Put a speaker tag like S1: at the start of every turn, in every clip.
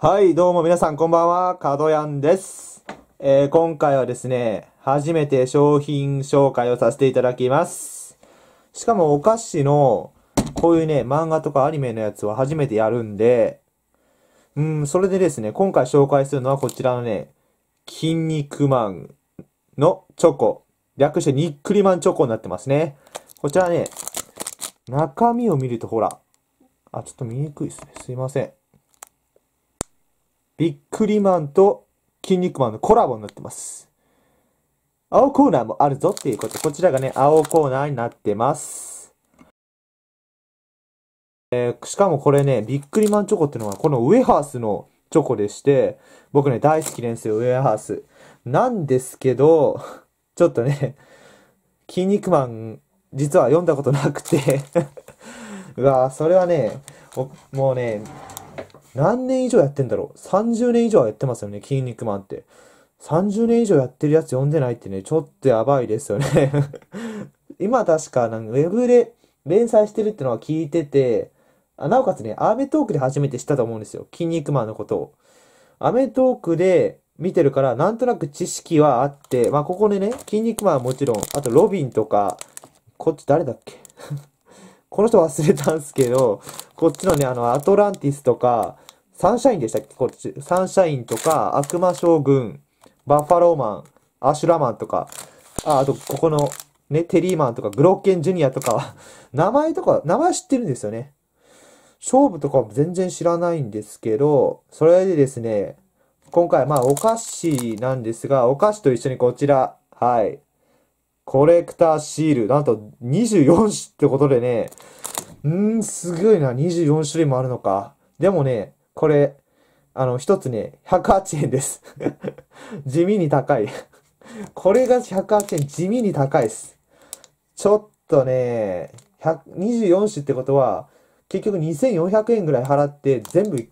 S1: はい、どうも皆さんこんばんは、かどやんです。えー、今回はですね、初めて商品紹介をさせていただきます。しかもお菓子の、こういうね、漫画とかアニメのやつは初めてやるんで、うん、それでですね、今回紹介するのはこちらのね、筋肉マンのチョコ。略してニックリマンチョコになってますね。こちらね、中身を見るとほら、あ、ちょっと見にくいですね。すいません。ビックリマンと筋肉マンのコラボになってます。青コーナーもあるぞっていうこと。こちらがね、青コーナーになってます。えー、しかもこれね、ビックリマンチョコっていうのは、このウェハースのチョコでして、僕ね、大好きなんですよ、ウェハース。なんですけど、ちょっとね、筋肉マン、実は読んだことなくて うわそれはね、もうね、何年以上やってんだろう ?30 年以上はやってますよね、筋肉マンって。30年以上やってるやつ読んでないってね、ちょっとやばいですよね 今確か、かウェブで連載してるってのは聞いてて、あなおかつね、アメトークで初めて知ったと思うんですよ。筋肉マンのことを。アメトークで見てるから、なんとなく知識はあって、まあ、ここでね、筋肉マンはもちろん、あとロビンとか、こっち誰だっけこの人忘れたんですけど、こっちのね、あの、アトランティスとか、サンシャインでしたっけこっち。サンシャインとか、悪魔将軍、バッファローマン、アシュラマンとか、あ、あと、ここの、ね、テリーマンとか、グロッケンジュニアとか、名前とか、名前知ってるんですよね。勝負とかも全然知らないんですけど、それでですね、今回、まあ、お菓子なんですが、お菓子と一緒にこちら、はい、コレクターシール。なんと24種ってことでね。うーん、すごいな。24種類もあるのか。でもね、これ、あの、一つね、108円です。地味に高いこれが108円、地味に高いです。ちょっとね、24種ってことは、結局2400円ぐらい払って全部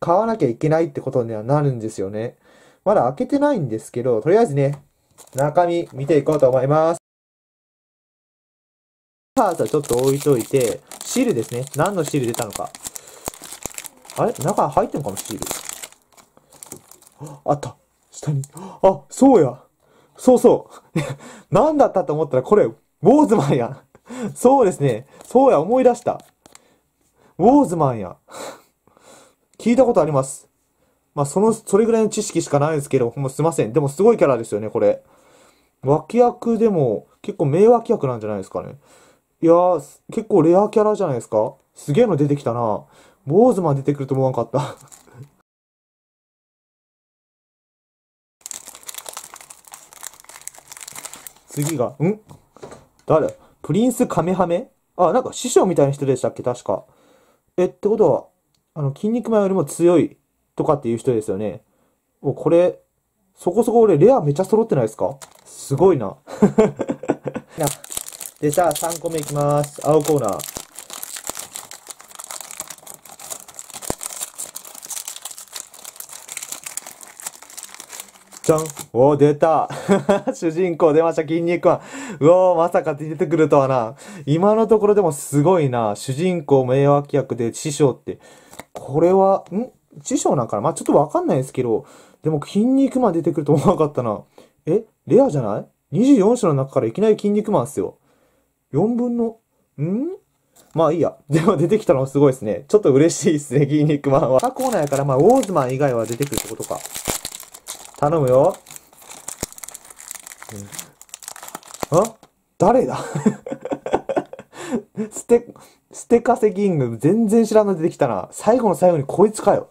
S1: 買わなきゃいけないってことにはなるんですよね。まだ開けてないんですけど、とりあえずね、中身見ていこうと思います。パーツはちょっと置いといて、シールですね。何のシール出たのか。あれ中入ってんのかなシール。あった。下に。あ、そうや。そうそう。何だったと思ったらこれ、ウォーズマンや。そうですね。そうや、思い出した。ウォーズマンや。聞いたことあります。まあ、その、それぐらいの知識しかないですけど、もうすいません。でもすごいキャラですよね、これ。脇役でも、結構名脇役なんじゃないですかね。いやー、結構レアキャラじゃないですか。すげえの出てきたな。ボーズマン出てくると思わんかった 次が、ん誰プリンスカメハメあ、なんか師匠みたいな人でしたっけ確か。え、ってことは、あの、筋肉マンよりも強いとかっていう人ですよね。お、これ、そこそこ俺レアめっちゃ揃ってないですかすごいな。で、じゃあ3個目いきます。青コーナー。じゃんおー、出た 主人公出ました、筋肉マン。うおー、まさか出てくるとはな。今のところでもすごいな。主人公名脇役で師匠って。これは、ん師匠なんかなまあ、ちょっとわかんないですけど、でも筋肉マン出てくると思わなかったな。えレアじゃない ?24 章の中からいきなり筋肉マンっすよ。4分の、んまあいいや。でも出てきたのすごいですね。ちょっと嬉しいですね、筋肉マンは。他コーナーやから、まあ、ウォーズマン以外は出てくるってことか。頼むよ。うん、あ誰だス テ、ステカセキング、全然知らんの出てきたな。最後の最後にこいつかよ。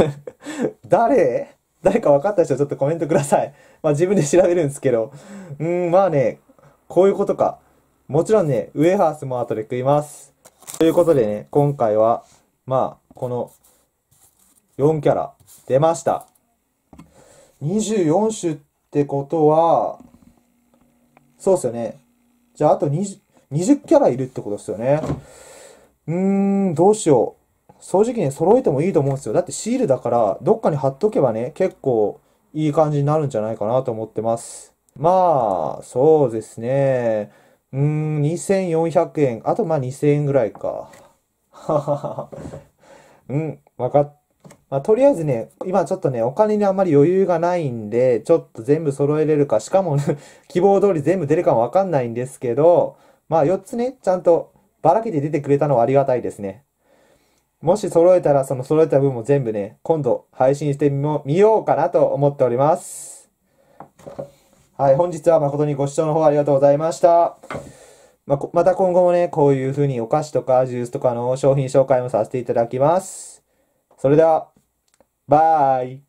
S1: 誰誰か分かった人はちょっとコメントください。まあ自分で調べるんですけど。うん、まあね、こういうことか。もちろんね、ウエハースも後で食います。ということでね、今回は、まあ、この、4キャラ、出ました。24種ってことは、そうっすよね。じゃあ、あと20、20キャラいるってことですよね。うーん、どうしよう。正直ね、に揃えてもいいと思うんですよ。だってシールだから、どっかに貼っとけばね、結構いい感じになるんじゃないかなと思ってます。まあ、そうですね。うーん、2400円。あとまあ2000円ぐらいか。ははは。うん、わかっ、まあ、とりあえずね、今ちょっとね、お金にあんまり余裕がないんで、ちょっと全部揃えれるか、しかも 希望通り全部出るかもわかんないんですけど、まあ4つね、ちゃんとばらけて出てくれたのはありがたいですね。もし揃えたら、その揃えた分も全部ね、今度配信してみようかなと思っております。はい、本日は誠にご視聴の方ありがとうございました。まあ、また今後もね、こういう風にお菓子とかジュースとかの商品紹介もさせていただきます。それでは、バイ